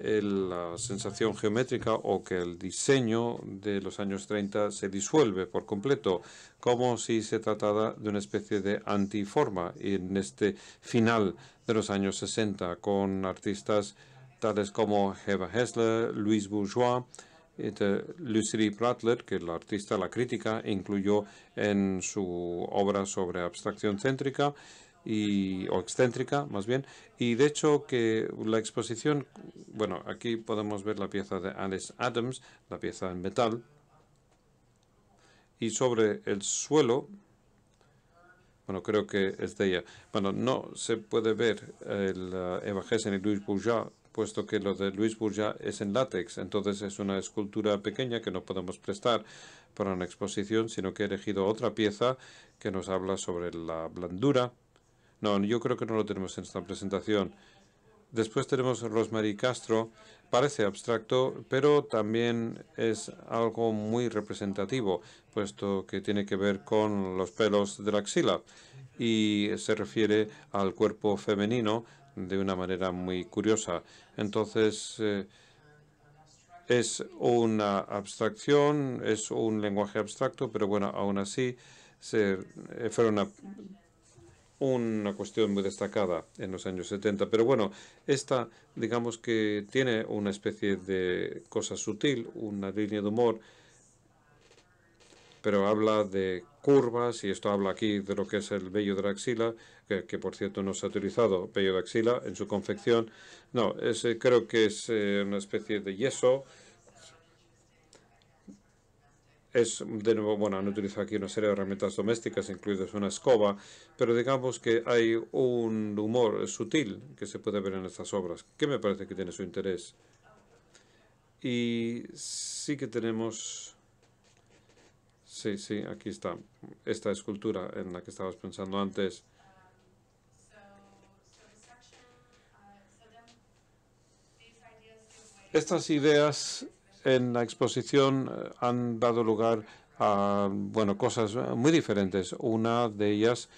eh, la sensación geométrica o que el diseño de los años 30 se disuelve por completo, como si se tratara de una especie de antiforma. en este final de los años 60, con artistas tales como Heva Hessler, Luis Bourgeois, Lucille Prattler, que la artista La Crítica incluyó en su obra sobre abstracción céntrica y, o excéntrica, más bien. Y de hecho que la exposición, bueno, aquí podemos ver la pieza de Alice Adams, la pieza en metal, y sobre el suelo bueno, creo que es de ella. Bueno, no se puede ver el uh, Evangelio Louis Luis Bourgeois, puesto que lo de Luis Bourgeois es en látex. Entonces es una escultura pequeña que no podemos prestar para una exposición, sino que he elegido otra pieza que nos habla sobre la blandura. No, yo creo que no lo tenemos en esta presentación. Después tenemos Rosemary Castro. Parece abstracto, pero también es algo muy representativo, puesto que tiene que ver con los pelos de la axila y se refiere al cuerpo femenino de una manera muy curiosa. Entonces, eh, es una abstracción, es un lenguaje abstracto, pero bueno, aún así se, eh, fueron una cuestión muy destacada en los años 70. Pero bueno, esta digamos que tiene una especie de cosa sutil, una línea de humor, pero habla de curvas y esto habla aquí de lo que es el vello de la axila, que, por cierto no se ha utilizado vello de axila en su confección. No, eh, creo que es eh, una especie de yeso es, de nuevo, bueno, han utilizado aquí una serie de herramientas domésticas, incluidas una escoba, pero digamos que hay un humor sutil que se puede ver en estas obras, que me parece que tiene su interés. Y sí que tenemos... Sí, sí, aquí está. Esta escultura en la que estabas pensando antes. Estas ideas en la exposición eh, han dado lugar a bueno, cosas eh, muy diferentes. Una de ellas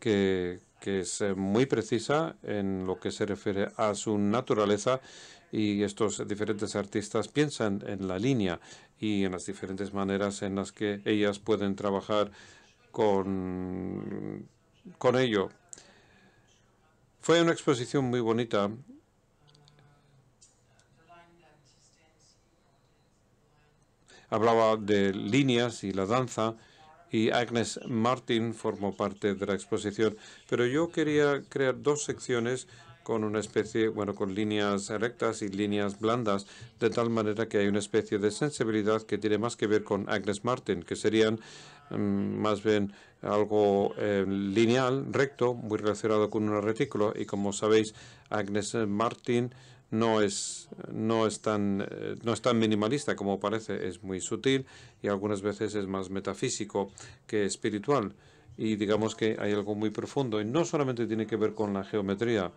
que, que es eh, muy precisa en lo que se refiere a su naturaleza y estos diferentes artistas piensan en la línea y en las diferentes maneras en las que ellas pueden trabajar con, con ello. Fue una exposición muy bonita hablaba de líneas y la danza y Agnes Martin formó parte de la exposición. Pero yo quería crear dos secciones con una especie, bueno, con líneas rectas y líneas blandas, de tal manera que hay una especie de sensibilidad que tiene más que ver con Agnes Martin, que serían mm, más bien algo eh, lineal, recto, muy relacionado con un retículo. Y como sabéis, Agnes Martin eh, no es, tan, minimalista como parece, es muy sutil y algunas veces es más metafísico que espiritual. Y digamos que hay algo muy profundo y no solamente tiene que ver con la geometría.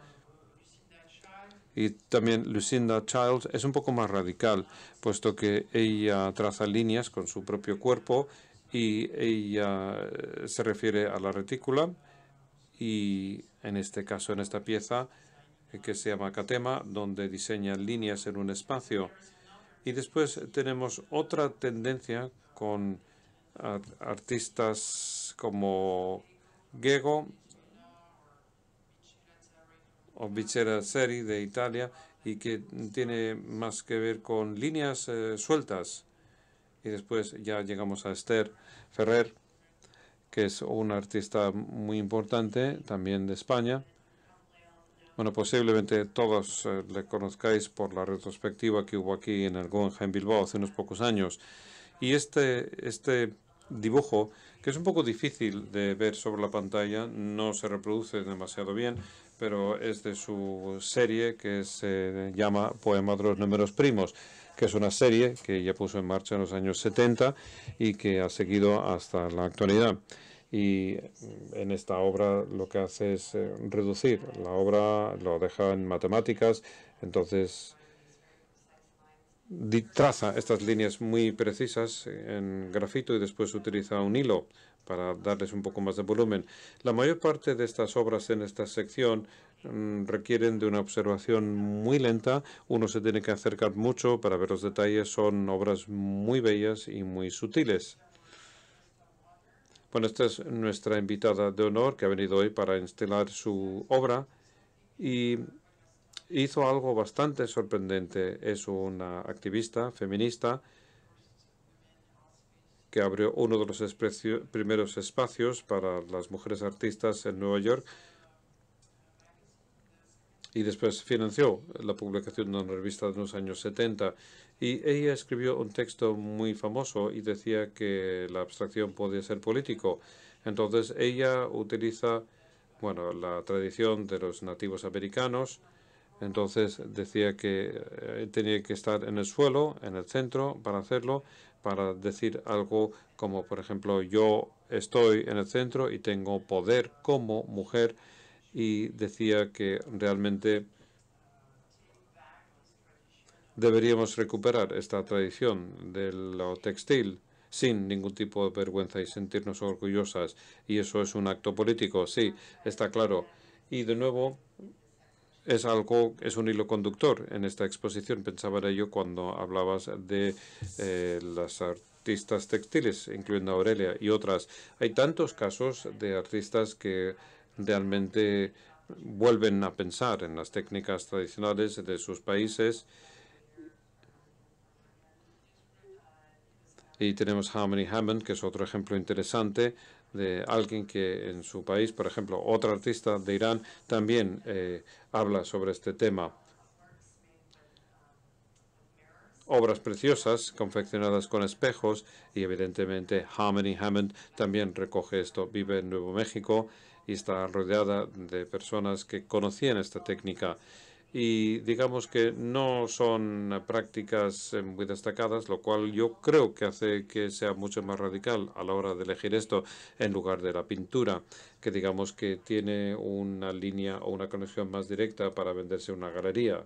Y también Lucinda Child es un poco más radical, puesto que ella traza líneas con su propio cuerpo y ella eh, se refiere a la retícula y en este caso, en esta pieza, eh, que se llama Catema, donde diseña líneas en un espacio. Y después tenemos otra tendencia con artistas como Gego o Vichera Seri de Italia y que tiene más que ver con líneas eh, sueltas. Y después ya llegamos a Esther Ferrer, que es un artista muy importante también de España. Bueno, posiblemente todos eh, le conozcáis por la retrospectiva que hubo aquí en el en Bilbao hace unos pocos años. Y este, este dibujo, que es un poco difícil de ver sobre la pantalla, no se reproduce demasiado bien, pero es de su serie que se llama Poema de los Números Primos que es una serie que ya puso en marcha en los años 70 y que ha seguido hasta la actualidad y mm, en esta obra lo que hace es eh, reducir la obra, lo deja en matemáticas, entonces traza estas líneas muy precisas en grafito y después utiliza un hilo para darles un poco más de volumen. La mayor parte de estas obras en esta sección mm, requieren de una observación muy lenta. Uno se tiene que acercar mucho para ver los detalles. Son obras muy bellas y muy sutiles. Bueno, esta es nuestra invitada de honor que ha venido hoy para instalar su obra y hizo algo bastante sorprendente. Es una activista feminista que abrió uno de los primeros espacios para las mujeres artistas en Nueva York y después financió la publicación de una revista de los años 70 y ella escribió un texto muy famoso y decía que la abstracción podía ser político. Entonces ella utiliza bueno, la tradición de los nativos americanos, entonces decía que eh, tenía que estar en el suelo, en el centro, para hacerlo, para decir algo como, por ejemplo, yo estoy en el centro y tengo poder como mujer y decía que realmente deberíamos recuperar esta tradición de lo textil sin ningún tipo de vergüenza y sentirnos orgullosas. Y eso es un acto político, sí, está claro. Y de nuevo, es algo, es un hilo conductor en esta exposición. Pensaba en ello cuando hablabas de eh, las artistas textiles, incluyendo a Aurelia y otras. Hay tantos casos de artistas que realmente vuelven a pensar en las técnicas tradicionales de sus países. Y tenemos Harmony Hammond, que es otro ejemplo interesante de alguien que en su país, por ejemplo, otro artista de Irán también eh, habla sobre este tema obras preciosas confeccionadas con espejos y evidentemente Harmony Hammond también recoge esto. Vive en Nuevo México y está rodeada de personas que conocían esta técnica y digamos que no son prácticas eh, muy destacadas, lo cual yo creo que hace que sea mucho más radical a la hora de elegir esto en lugar de la pintura, que digamos que tiene una línea o una conexión más directa para venderse una galería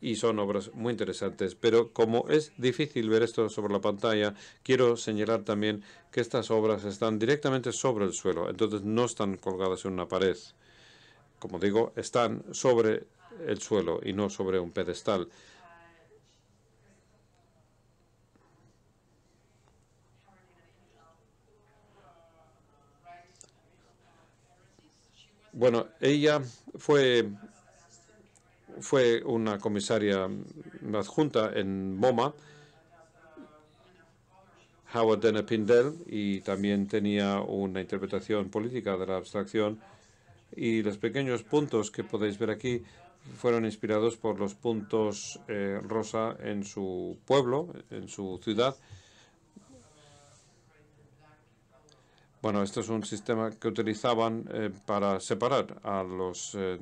y son obras muy interesantes. Pero como es difícil ver esto sobre la pantalla, quiero señalar también que estas obras están directamente sobre el suelo, entonces no están colgadas en una pared. Como digo, están sobre el suelo y no sobre un pedestal. Bueno, ella fue fue una comisaria adjunta en MoMA, Howard Dana Pindell, y también tenía una interpretación política de la abstracción. Y los pequeños puntos que podéis ver aquí fueron inspirados por los puntos eh, rosa en su pueblo, en su ciudad. Bueno, esto es un sistema que utilizaban eh, para separar a los eh,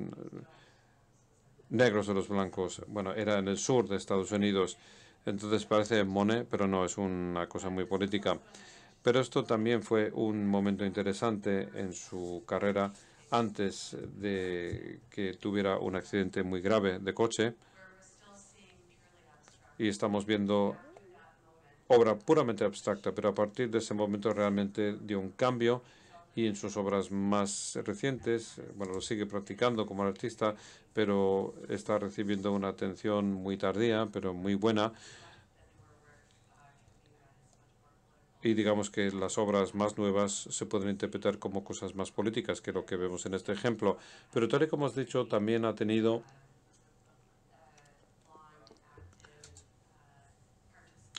negros de los blancos. Bueno, era en el sur de Estados Unidos. Entonces parece Monet, pero no, es una cosa muy política. Pero esto también fue un momento interesante en su carrera antes de que tuviera un accidente muy grave de coche. Y estamos viendo obra puramente abstracta, pero a partir de ese momento realmente dio un cambio y en sus obras más recientes, eh, bueno, lo sigue practicando como artista, pero está recibiendo una atención muy tardía, pero muy buena. y digamos que las obras más nuevas se pueden interpretar como cosas más políticas que lo que vemos en este ejemplo. Pero tal y como has dicho, también ha tenido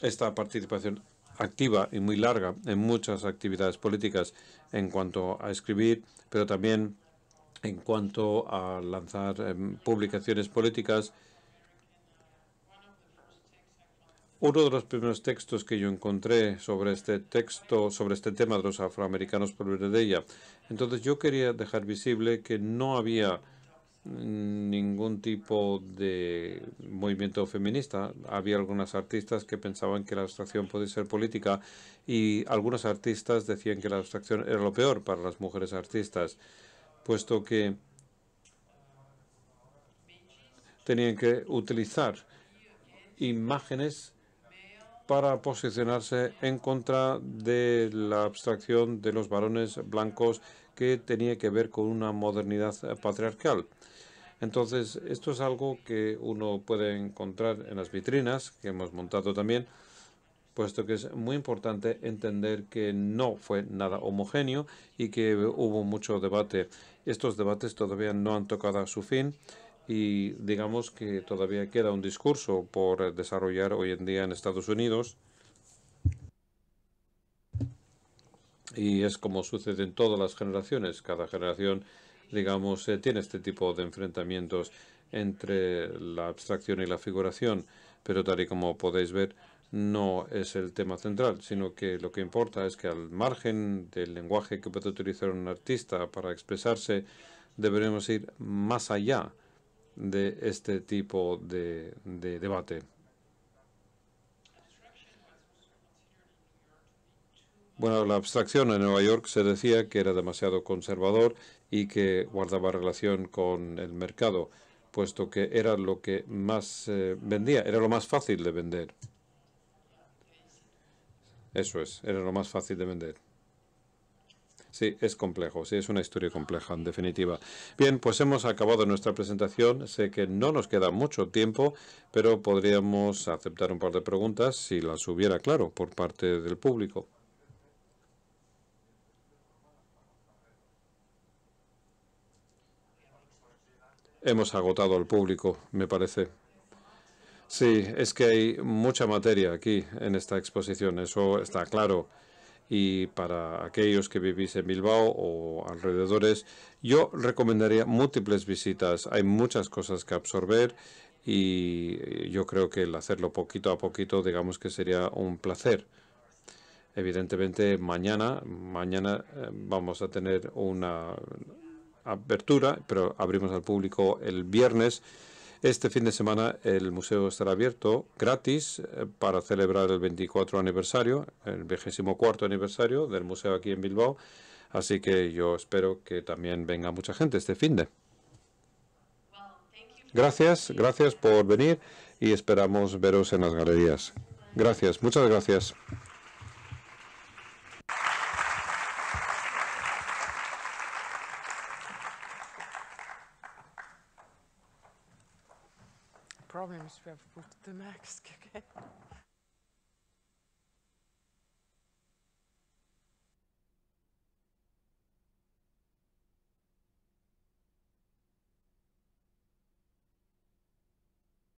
esta participación activa y muy larga en muchas actividades políticas en cuanto a escribir, pero también en cuanto a lanzar em, publicaciones políticas. Uno de los primeros textos que yo encontré sobre este texto, sobre este tema de los afroamericanos por ella. Entonces yo quería dejar visible que no había ningún tipo de movimiento feminista. Había algunas artistas que pensaban que la abstracción podía ser política y algunas artistas decían que la abstracción era lo peor para las mujeres artistas, puesto que tenían que utilizar imágenes para posicionarse en contra de la abstracción de los varones blancos que tenía que ver con una modernidad patriarcal. Entonces, esto es algo que uno puede encontrar en las vitrinas que hemos montado también, puesto que es muy importante entender que no fue nada homogéneo y que hubo mucho debate. Estos debates todavía no han tocado su fin y digamos que todavía queda un discurso por desarrollar hoy en día en Estados Unidos. Y es como sucede en todas las generaciones. Cada generación digamos, eh, tiene este tipo de enfrentamientos entre la abstracción y la figuración, pero tal y como podéis ver, no es el tema central, sino que lo que importa es que al margen del lenguaje que puede utilizar un artista para expresarse, deberemos ir más allá de este tipo de debate. Bueno, la abstracción en Nueva York se decía que era demasiado conservador y que guardaba relación con el mercado, puesto que era lo que más eh, vendía, era lo más fácil de vender. Eso es, era lo más fácil de vender. Sí, es complejo, sí, es una historia compleja, en definitiva. Bien, pues hemos acabado nuestra presentación. Sé que no nos queda mucho tiempo, pero podríamos aceptar un par de preguntas, si las hubiera, claro, por parte del público. Hemos agotado al público, me parece. Sí, es que hay mucha materia aquí en esta exposición, eso está claro. Y para aquellos que vivís en Bilbao o alrededores, yo recomendaría múltiples visitas. Hay muchas cosas que absorber y yo creo que el hacerlo poquito a poquito, digamos que sería un placer. Evidentemente mañana, mañana eh, vamos a tener una apertura, pero abrimos al público el viernes. Este fin de semana el museo estará abierto gratis eh, para celebrar el 24 aniversario, el 24 aniversario del museo aquí en Bilbao. Así que yo espero que también venga mucha gente este fin de. Gracias, gracias por venir y esperamos veros en las galerías. Gracias, muchas gracias. Sonuç ve bıktım artık.